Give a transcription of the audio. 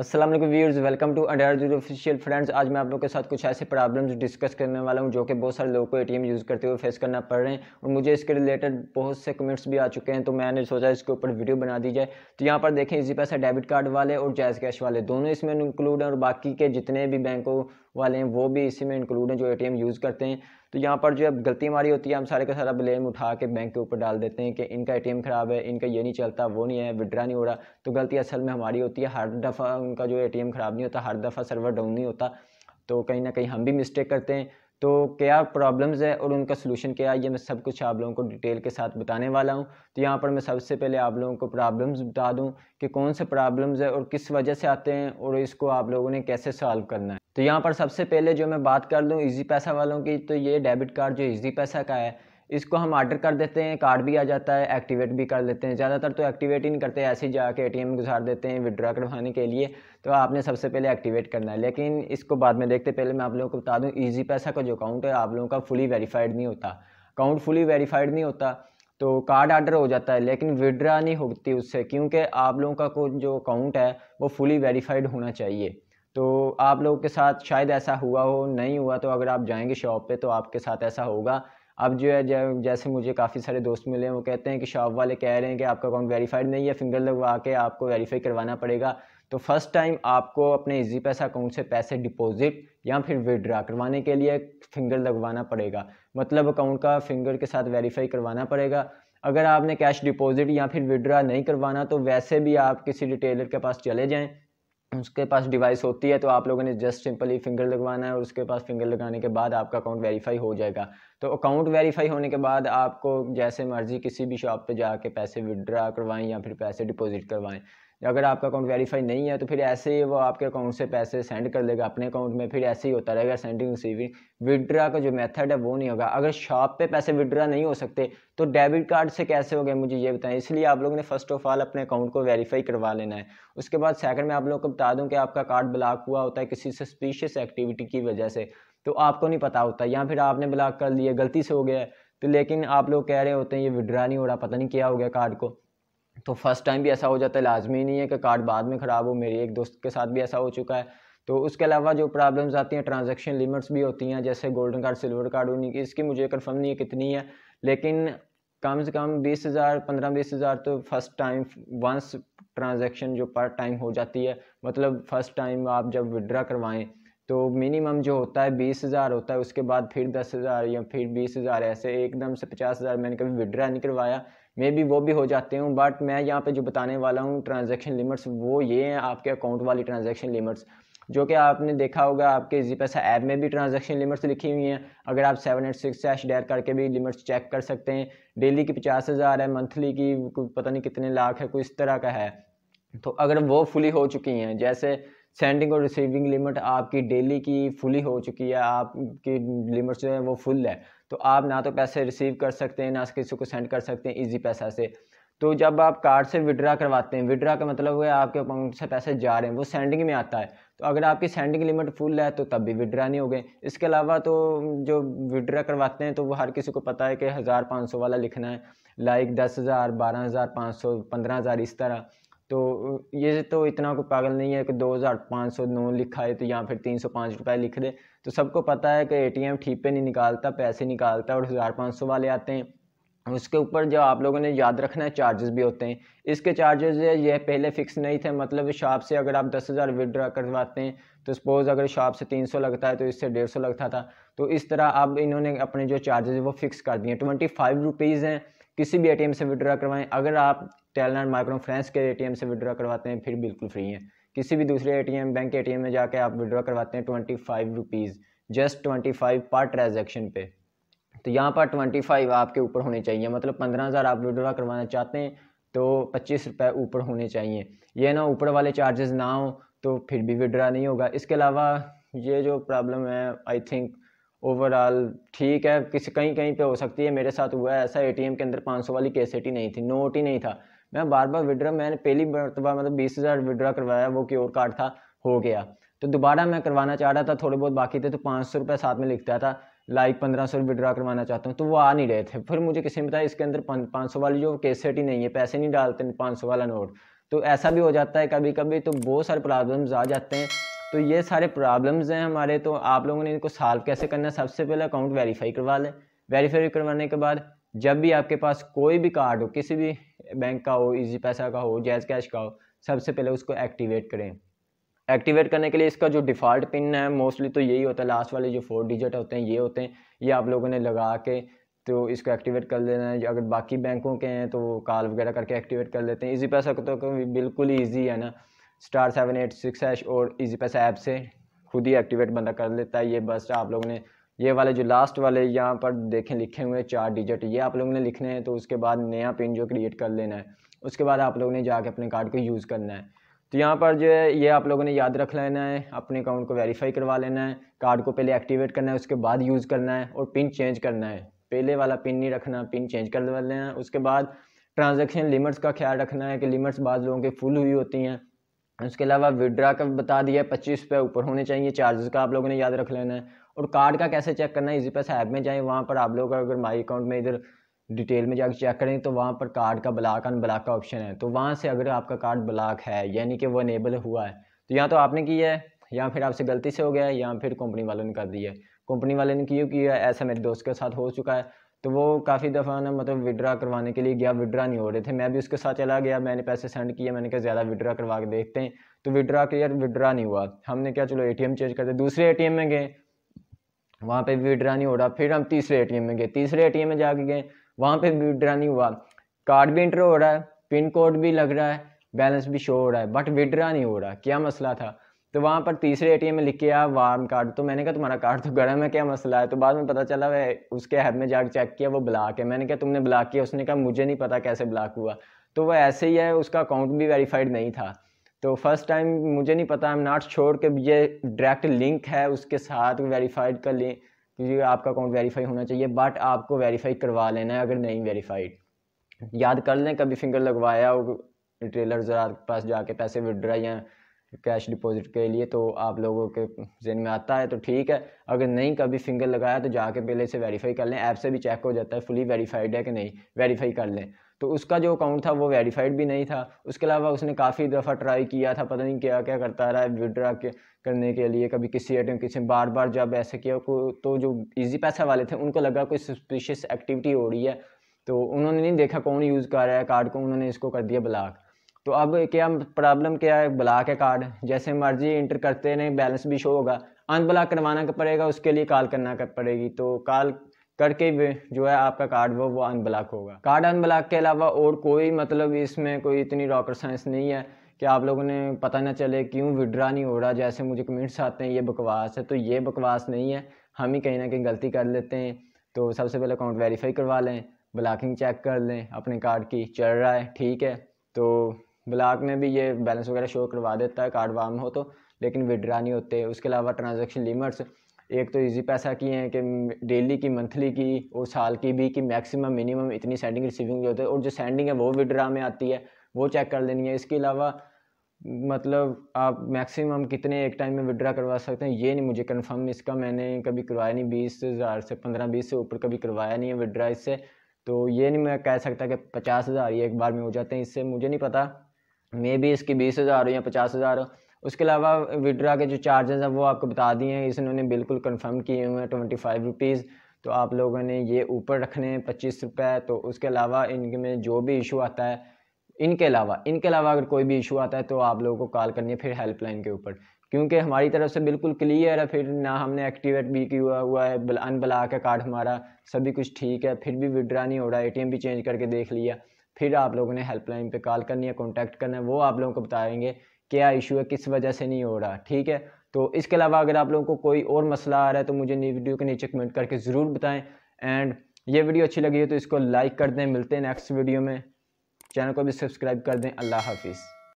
असलम व्यवर्स welcome to अडार zero official friends आज मैं आप लोगों के साथ कुछ ऐसे प्रॉब्लम्स डिस्कस करने वाला हूं जो कि बहुत सारे लोगों को एटीएम यूज़ करते हुए फेस करना पड़ रहे हैं और मुझे इसके रिलेटेड बहुत से कमेंट्स भी आ चुके हैं तो मैंने सोचा इसके ऊपर वीडियो बना दी जाए तो यहाँ पर देखें इसी पैसा डेबिट कार्ड वाले और जैज़ कैश वाले दोनों इसमें इंक्लूड हैं और बाकी के जितने भी बैंकों वाले हैं वो भी इसी में इंक्लूड हैं जो ए यूज़ करते हैं तो यहाँ पर जो है गलती हमारी होती है हम सारे का सारा ब्लेम उठा के बैंक के ऊपर डाल देते हैं कि इनका एटीएम ख़राब है इनका ये नहीं चलता वो नहीं है विड्रा नहीं हो रहा तो गलती असल में हमारी होती है हर दफ़ा उनका जो एटीएम ख़राब नहीं होता हर दफ़ा सर्वर डाउन नहीं होता तो कहीं ना कहीं हम भी मिस्टेक करते हैं तो क्या प्रॉब्लम्स है और उनका सोल्यूशन क्या है ये मैं सब कुछ आप लोगों को डिटेल के साथ बताने वाला हूँ तो यहाँ पर मैं सबसे पहले आप लोगों को प्रॉब्लम्स बता दूँ कि कौन से प्रॉब्लम्स है और किस वजह से आते हैं और इसको आप लोगों ने कैसे सॉल्व करना है तो यहाँ पर सबसे पहले जो मैं बात कर लूँ ईजी पैसा वालों की तो ये डेबिट कार्ड जो ईजी पैसा का है इसको हम आर्डर कर देते हैं कार्ड भी आ जाता है एक्टिवेट भी कर लेते हैं ज़्यादातर तो एक्टिवेट ही नहीं करते ऐसे ही जाके एम गुजार देते हैं विड्रॉ करवाने के लिए तो आपने सबसे पहले एक्टिवेट करना है लेकिन इसको बाद में देखते पहले मैं आप लोगों को बता दूँ ईजी पैसा का जो अकाउंट है आप लोगों का फुली वेरीफाइड नहीं होता अकाउंट फुली वेरीफाइड नहीं होता तो कार्ड आर्डर हो जाता है लेकिन विड्रा नहीं होती उससे क्योंकि आप लोगों का जो अकाउंट है वो फुली वेरीफाइड होना चाहिए तो आप लोगों के साथ शायद ऐसा हुआ हो नहीं हुआ तो अगर आप जाएंगे शॉप पे तो आपके साथ ऐसा होगा अब जो है जैसे मुझे काफ़ी सारे दोस्त मिले हैं वो कहते हैं कि शॉप वाले कह रहे हैं कि आपका अकाउंट वेरीफाइड नहीं है फिंगर लगवा के आपको वेरीफाई करवाना पड़ेगा तो फर्स्ट टाइम आपको अपने इजी पैसा अकाउंट से पैसे डिपॉजिट या फिर विड्रा करवाने के लिए फिंगर लगवाना पड़ेगा मतलब अकाउंट का फिंगर के साथ वेरीफाई करवाना पड़ेगा अगर आपने कैश डिपॉजिट या फिर विड्रा नहीं करवाना तो वैसे भी आप किसी रिटेलर के पास चले जाएं उसके पास डिवाइस होती है तो आप लोगों ने जस्ट सिंपली फिंगर लगवाना है और उसके पास फिंगर लगाने के बाद आपका अकाउंट वेरीफाई हो जाएगा तो अकाउंट वेरीफाई होने के बाद आपको जैसे मर्ज़ी किसी भी शॉप पे जाके पैसे विड्रा करवाएं या फिर पैसे डिपॉजिट करवाएं अगर आपका अकाउंट वेरीफाई नहीं है तो फिर ऐसे ही वो आपके अकाउंट से पैसे सेंड कर देगा अपने अकाउंट में फिर ऐसे ही होता रहेगा सेंडिंग रिसीविंग विड्रा का जो मेथड है वो नहीं होगा अगर शॉप पे पैसे विड्रा नहीं हो सकते तो डेबिट कार्ड से कैसे हो गए मुझे ये बताएं इसलिए आप लोगों ने फर्स्ट ऑफ ऑल अपने अकाउंट को वेरीफाई करवा लेना है उसके बाद सेकंड में आप लोगों को बता दूँ कि आपका कार्ड ब्लॉक हुआ होता है किसी सस्पिशियस एक्टिविटी की वजह से तो आपको नहीं पता होता या फिर आपने ब्लॉक कर लिया गलती से हो गया है तो लेकिन आप लोग कह रहे होते हैं ये विड्रा नहीं हो रहा पता नहीं क्या हो गया कार्ड को तो फर्स्ट टाइम भी ऐसा हो जाता है लाजमी नहीं है कि कार्ड बाद में ख़राब हो मेरे एक दोस्त के साथ भी ऐसा हो चुका है तो उसके अलावा जो प्रॉब्लम्स आती हैं ट्रांजैक्शन लिमिट्स भी होती हैं जैसे गोल्डन कार्ड सिल्वर कार्ड उन्हीं की इसकी मुझे कन्फर्म नहीं है कितनी है लेकिन कम से कम बीस हज़ार पंद्रह बीस हज़ार तो फर्स्ट टाइम वंस ट्रांजैक्शन जो पर टाइम हो जाती है मतलब फ़र्स्ट टाइम आप जब विड्रा करवाएं तो मिनिमम जो होता है बीस हज़ार होता है उसके बाद फिर दस हज़ार या फिर बीस हज़ार ऐसे एकदम से पचास हज़ार मैंने कभी विड्रा नहीं करवाया मे बी वो भी हो जाते हूँ बट मैं यहाँ पे जो बताने वाला हूँ ट्रांजेक्शन लिमिट्स वो ये हैं आपके अकाउंट वाली ट्रांजेक्शन लिमिट्स जो कि आपने देखा होगा आपके जी पैसा ऐप में भी ट्रांजेक्शन लिमिट्स लिखी हुई हैं अगर आप सेवन एट सिक्स एश डेयर करके भी लिमिट्स चेक कर सकते हैं डेली की पचास हज़ार है मंथली की पता नहीं कितने लाख है कोई इस तरह का है तो अगर वो फुली हो चुकी हैं जैसे सेंडिंग और रिसीविंग लिमिट आपकी डेली की फुली हो चुकी है आपकी लिमिट्स जो है वो फुल है तो आप ना तो पैसे रिसीव कर सकते हैं ना किसी को सेंड कर सकते हैं ईजी पैसा से तो जब आप कार्ड से विड्रा करवाते हैं विड्रा का मतलब है आपके अकाउंट से पैसे जा रहे हैं वो सेंडिंग में आता है तो अगर आपकी सेंडिंग लिमिट फुल है तो तब भी विड्रा नहीं हो गए इसके अलावा तो जो विड्रा करवाते हैं तो वो हर किसी को पता है कि हज़ार पाँच सौ वाला लिखना है लाइक दस हज़ार बारह हज़ार पाँच सौ पंद्रह हज़ार इस तरह तो ये तो इतना कोई पागल नहीं है कि दो हज़ार पाँच सौ नौ लिखा है तो या फिर तीन सौ पाँच रुपये लिख दे तो सबको पता है कि एटीएम ठीक पे नहीं निकालता पैसे निकालता और हज़ार पाँच सौ वाले आते हैं उसके ऊपर जो आप लोगों ने याद रखना है चार्जेस भी होते हैं इसके चार्जेस ये पहले फिक्स नहीं थे मतलब शॉप से अगर आप दस हज़ार विदड्रा करवाते हैं तो सपोज़ अगर शॉप से तीन सौ लगता है तो इससे डेढ़ सौ लगता था तो इस तरह अब इन्होंने अपने जो चार्जेस वो फिक्स कर दिए ट्वेंटी फाइव रुपीज़ हैं किसी भी एम से विदड्रा करवाएँ अगर आप माइक्रोफ्रेंस माइक्रो फ्रेंस के एम से विदड्रा करवाते हैं फिर बिल्कुल फ्री हैं किसी भी दूसरे एटीएम बैंक एटीएम में जाके आप विड्रॉ करवाते हैं twenty five rupees just twenty five per transaction पे तो यहाँ पर ट्वेंटी फाइव आपके ऊपर होने चाहिए मतलब पंद्रह हज़ार आप विड्रॉ करवाना चाहते हैं तो पच्चीस रुपये ऊपर होने चाहिए ये ना ऊपर वाले चार्जेस ना हो तो फिर भी विड्रा नहीं होगा इसके अलावा ये जो प्रॉब्लम है आई थिंक ओवरऑल ठीक है किसी कहीं कहीं पे हो सकती है मेरे साथ हुआ है ऐसा एटीएम के अंदर 500 वाली केसेट ही नहीं थी नोट ही नहीं था मैं बार बार विड्रा मैंने पहली मरतबा मतलब बीस हज़ार विड्रा करवाया वो क्योर कार्ड था हो गया तो दोबारा मैं करवाना चाह रहा था थोड़े बहुत बाकी थे तो पाँच सौ रुपये साथ में लिखता था लाइक पंद्रह सौ विड्रा करवाना चाहता हूँ तो वो आ नहीं रहे थे फिर मुझे किसी ने बताया इसके अंदर पाँच सौ वाली जो कैसेट ही नहीं है पैसे नहीं डालते पाँच सौ वाला नोट तो ऐसा भी हो जाता है कभी कभी तो बहुत सारे प्रॉब्लम्स आ जाते हैं तो ये सारे प्रॉब्लम्स हैं हमारे तो आप लोगों ने इनको सॉल्व कैसे करना है सबसे पहले अकाउंट वेरीफाई करवा लें वेरीफाई करवाने के बाद जब भी आपके पास कोई भी कार्ड हो किसी भी बैंक का हो इजी पैसा का हो जैज़ कैश का हो सबसे पहले उसको एक्टिवेट करें एक्टिवेट करने के लिए इसका जो डिफ़ॉल्ट पिन है मोस्टली तो यही होता है लास्ट वाले जो फोर डिजिट होते हैं ये होते हैं ये आप लोगों ने लगा के तो इसको एक्टिवेट कर लेना है अगर बाकी बैंकों के हैं तो कॉल वगैरह करके एक्टिवेट कर लेते हैं इजी पैसा का तो बिल्कुल ईजी है ना star seven eight six hash और इजी पैसा ऐप से खुद ही एक्टिवेट बंदा कर लेता है ये बस आप लोगों ने ये वाले जो लास्ट वाले यहाँ पर देखें लिखे हुए चार डिजिट ये आप लोगों ने लिखने हैं तो उसके बाद नया पिन जो क्रिएट कर लेना है उसके बाद आप लोगों ने जाके अपने कार्ड को यूज़ करना है तो यहाँ पर जो है ये आप लोगों ने याद रख लेना है अपने अकाउंट को वेरीफाई करवा लेना है कार्ड को पहले एक्टिवेट करना है उसके बाद यूज़ करना है और पिन चेंज करना है पहले वाला पिन नहीं रखना पिन चेंज कर लेना है उसके बाद ट्रांजेक्शन लिमिट्स का ख्याल रखना है कि लिमिट्स बाद लोगों की फुल हुई होती हैं उसके अलावा विड्रा का बता दिया है पच्चीस रुपये ऊपर होने चाहिए चार्जेस का आप लोगों ने याद रख लेना है और कार्ड का कैसे चेक करना है इजी पैसा ऐप में जाएँ वहाँ पर आप लोग अगर माई अकाउंट में इधर डिटेल में जाकर चेक करें तो वहाँ पर कार्ड का अन अनब्लॉक का ऑप्शन है तो वहाँ से अगर आपका कार्ड ब्लॉक है यानी कि वो अनेबल हुआ है तो या तो आपने किया है या फिर आपसे गलती से हो गया है या फिर कंपनी वालों ने कर दिया है कंपनी वाले ने क्यों किया ऐसा मेरे दोस्त के साथ हो चुका है तो वो काफ़ी दफ़ा ना मतलब विड्रा करवाने के लिए गया विड्रा नहीं हो रहे थे मैं भी उसके साथ चला गया मैंने पैसे सेंड किए मैंने कहा ज़्यादा विड्रा करवा के देखते हैं तो विड्रा क्लियर विड्रा नहीं हुआ हमने क्या चलो ए चेंज कर दिया दूसरे ए में गए वहाँ पे भी विड्रा नहीं हो रहा फिर हम तीसरे एटीएम में गए तीसरे एटीएम में जाके गए वहाँ पे भी विड्रा नहीं हुआ कार्ड भी इंटर हो रहा है पिन कोड भी लग रहा है बैलेंस भी शो हो रहा है बट विड्रा नहीं हो रहा क्या मसला था तो वहाँ पर तीसरे ए में लिख के आया वार्म कार्ड तो मैंने कहा तुम्हारा कार्ड तो गर्म है क्या मसला है तो बाद में पता चला वह उसके ऐप में जाकर चेक किया वो ब्लॉक है मैंने कहा तुमने ब्लॉक किया उसने कहा मुझे नहीं पता कैसे ब्लॉक हुआ तो वह ऐसे ही है उसका अकाउंट भी वेरीफाइड नहीं था तो फर्स्ट टाइम मुझे नहीं पता आई एम नॉट श्योर कि ये डायरेक्ट लिंक है उसके साथ वेरीफाइड कर लें क्योंकि आपका अकाउंट वेरीफाई होना चाहिए बट आपको वेरीफाई करवा लेना है अगर नहीं वेरीफाइड याद कर लें कभी फिंगर लगवाया हो ट्रेलर ज़रा पास जाके पैसे विड्रा या कैश डिपॉजिट के लिए तो आप लोगों के जहन में आता है तो ठीक है अगर नहीं कभी फिंगर लगाया तो जाके पहले इसे वेरीफाई कर लें ऐप से भी चेक हो जाता है फुली वेरीफाइड है कि नहीं वेरीफाई कर लें तो उसका जो अकाउंट था वो वेरीफाइड भी नहीं था उसके अलावा उसने काफ़ी दफ़ा ट्राई किया था पता नहीं क्या क्या करता रहा है विड्रा के करने के लिए कभी किसी एटीएम किसी बार बार जब ऐसे किया तो जो इजी पैसा वाले थे उनको लगा कोई सस्पिशियस एक्टिविटी हो रही है तो उन्होंने नहीं देखा कौन यूज़ कर रहा है कार्ड को उन्होंने इसको कर दिया ब्लॉक तो अब क्या प्रॉब्लम क्या है ब्लॉक है कार्ड जैसे मर्जी इंटर करते रहें बैलेंस भी शो होगा अनब्लॉक करवाना पड़ेगा उसके लिए कॉल करना कर पड़ेगी तो कॉल करके जो है आपका कार्ड वो वो अनब्लॉक होगा कार्ड अनब्लॉक के अलावा और कोई मतलब इसमें कोई इतनी रॉकेट साइंस नहीं है कि आप लोगों ने पता ना चले क्यों विड्रा नहीं हो रहा जैसे मुझे कमेंट्स आते हैं ये बकवास है तो ये बकवास नहीं है हम ही कहीं ना कहीं गलती कर लेते हैं तो सबसे पहले अकाउंट वेरीफाई करवा लें ब्लॉकिंग चेक कर लें अपने कार्ड की चल रहा है ठीक है तो ब्लॉक में भी ये बैलेंस वगैरह शो करवा देता है कार्ड वाम हो तो लेकिन विड्रा नहीं होते उसके अलावा ट्रांजेक्शन लिमिट्स एक तो इजी पैसा की हैं कि डेली की मंथली की और साल की भी कि मैक्सिमम मिनिमम इतनी सेंडिंग रिसीविंग होती है और जो सेंडिंग है वो विड्रा में आती है वो चेक कर लेनी है इसके अलावा मतलब आप मैक्सिमम कितने एक टाइम में विड्रा करवा सकते हैं ये नहीं मुझे कंफर्म इसका मैंने कभी करवाया नहीं बीस हज़ार से पंद्रह बीस से ऊपर कभी करवाया नहीं है विड्रा इससे तो ये नहीं मैं कह सकता कि पचास हज़ार ये एक बार में हो जाते हैं इससे मुझे नहीं पता मे भी इसकी बीस हज़ार हो या पचास हज़ार हो उसके अलावा विड्रा के जो चार्जेस हैं वो आपको बता दिए हैं इसने बिल्कुल कन्फर्म किए हुए हैं ट्वेंटी फाइव रुपीज़ तो आप लोगों ने ये ऊपर रखने हैं पच्चीस रुपये तो उसके अलावा इनके में जो भी इशू आता है इनके अलावा इनके अलावा अगर कोई भी इशू आता है तो आप लोगों को कॉल करनी है फिर हेल्पलाइन के ऊपर क्योंकि हमारी तरफ से बिल्कुल क्लियर है फिर ना हमने एक्टिवेट भी किया हुआ है अनब्लॉक है कार्ड हमारा सभी कुछ ठीक है फिर भी विड्रा नहीं हो रहा है ए भी चेंज करके देख लिया फिर आप लोगों ने हेल्पलाइन पे कॉल करनी है कॉन्टैक्ट करना है वो आप लोगों को बताएंगे क्या इशू है किस वजह से नहीं हो रहा ठीक है तो इसके अलावा अगर आप लोगों को कोई और मसला आ रहा है तो मुझे वीडियो के नीचे कमेंट करके ज़रूर बताएँ एंड ये वीडियो अच्छी लगी है तो इसको लाइक कर दें मिलते हैं नेक्स्ट वीडियो में चैनल को भी सब्सक्राइब कर दें अल्लाह हाफिज़